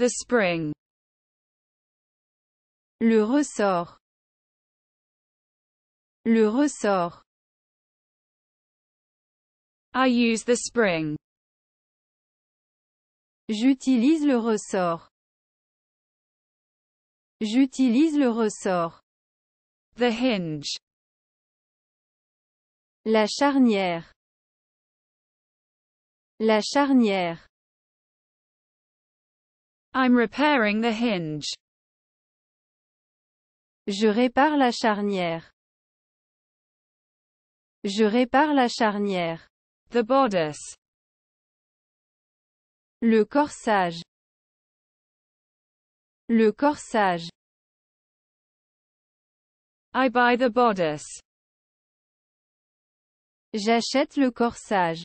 The spring. Le ressort. Le ressort. I use the spring. J'utilise le ressort. J'utilise le ressort. The hinge. La charnière. La charnière. I'm repairing the hinge. Je répare la charnière. Je répare la charnière. The bodice. Le corsage. Le corsage. I buy the bodice. J'achète le corsage.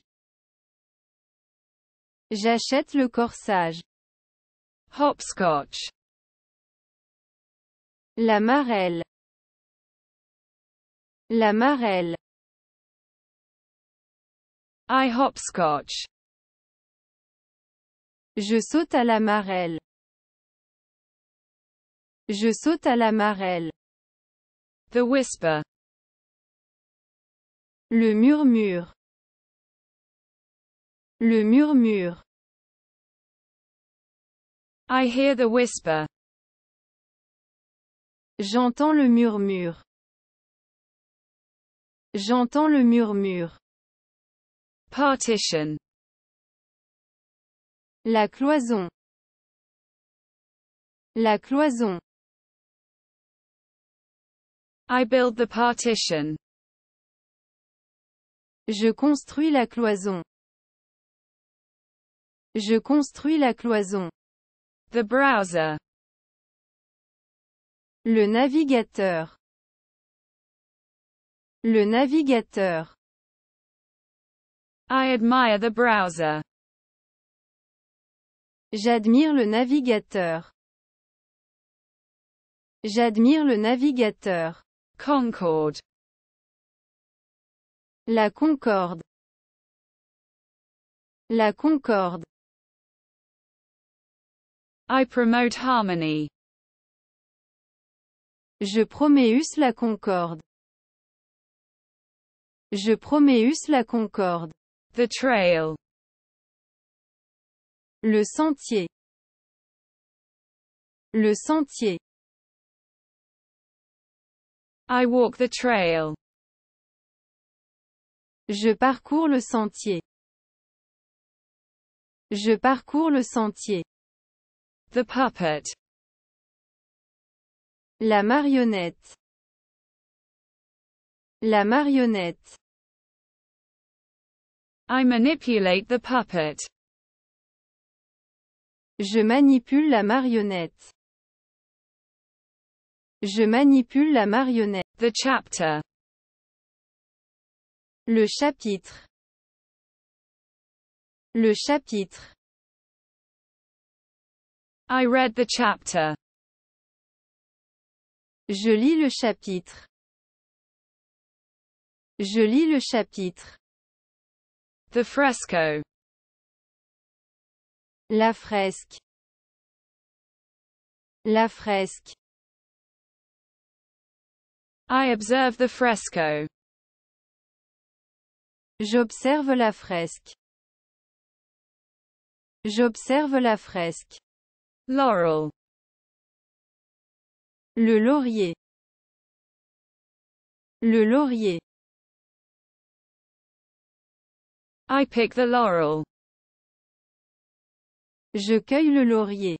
J'achète le corsage. Hopscotch. La marelle. La marelle. I hopscotch. Je saute à la marelle. Je saute à la marelle. The whisper. Le murmure. Le murmure. I hear the whisper. J'entends le murmure. J'entends le murmure. Partition. La cloison. La cloison. I build the partition. Je construis la cloison. Je construis la cloison. Le navigateur. Le navigateur. I admire the browser. J'admire le navigateur. J'admire le navigateur. Concorde. La Concorde. La Concorde. I promote harmony. Je Proméus la concorde. Je Proméus la concorde. The trail. Le sentier. Le sentier. I walk the trail. Je parcours le sentier. Je parcours le sentier. The puppet. La marionnette. La marionnette. I manipulate the puppet. Je manipule la marionnette. Je manipule la marionnette. The chapter. Le chapitre. Le chapitre. I read the chapter. Je lis le chapitre. Je lis le chapitre. The fresco. La fresque. La fresque. I observe the fresco. J'observe la fresque. J'observe la fresque. Laurel. Le laurier. Le laurier. I pick the laurel. Je cueille le laurier.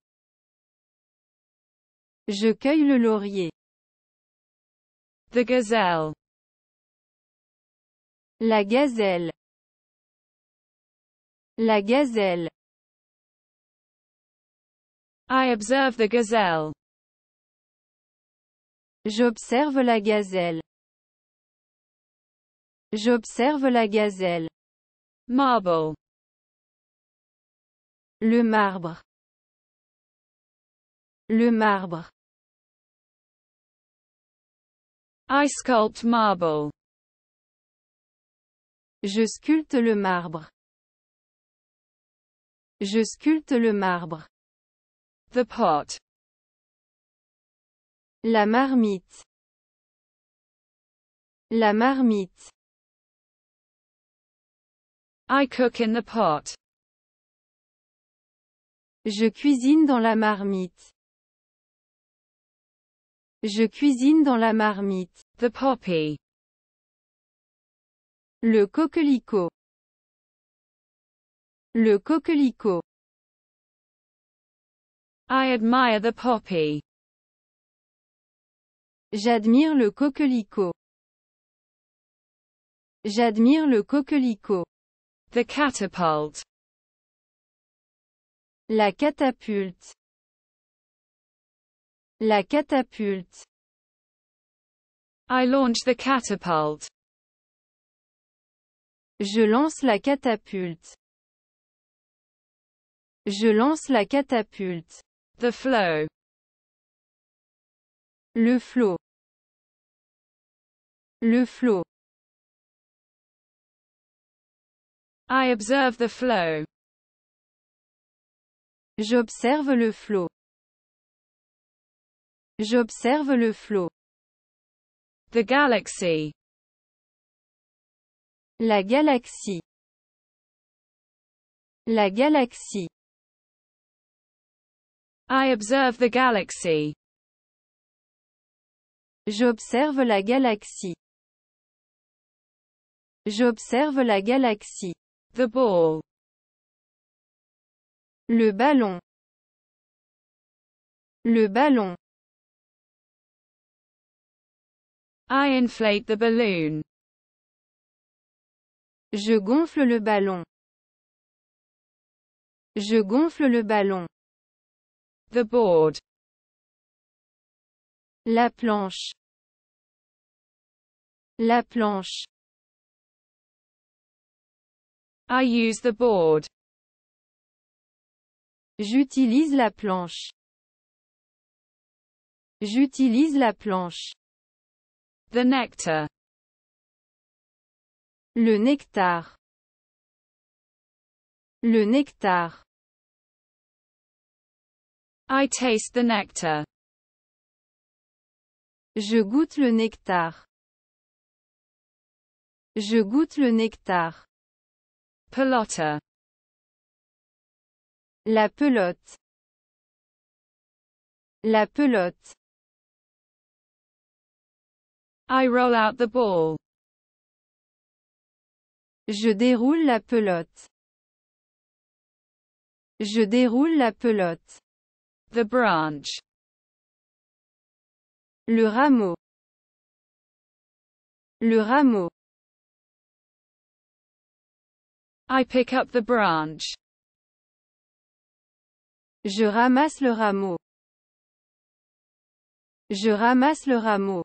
Je cueille le laurier. The gazelle. La gazelle. La gazelle. I observe the gazelle. J'observe la gazelle. J'observe la gazelle. Marble. Le marbre. Le marbre. I sculpt marble. Je sculpte le marbre. Je sculpte le marbre. The pot. La marmite. La marmite. I cook in the pot. Je cuisine dans la marmite. Je cuisine dans la marmite. The poppy. Le coquelicot. Le coquelicot. I admire the poppy. J'admire le coquelicot. J'admire le coquelicot. The catapult. La catapulte. La catapulte. I launch the catapult. Je lance la catapulte. Je lance la catapulte. The flow. Le flot. Le flot. I observe the flow. J'observe le flot. J'observe le flot. The galaxy. La galaxie. La galaxie. I observe the galaxy. J'observe la galaxie. J'observe la galaxie. The ball. Le ballon. Le ballon. I inflate the balloon. Je gonfle le ballon. Je gonfle le ballon. The board. La planche. La planche. I use the board. J'utilise la planche. J'utilise la planche. The nectar. Le nectar. Le nectar. I taste the nectar. Je goûte le nectar. Je goûte le nectar. Pelota. La pelote. La pelote. I roll out the ball. Je déroule la pelote. Je déroule la pelote. The branch. Le rameau. Le rameau. I pick up the branch. Je ramasse le rameau. Je ramasse le rameau.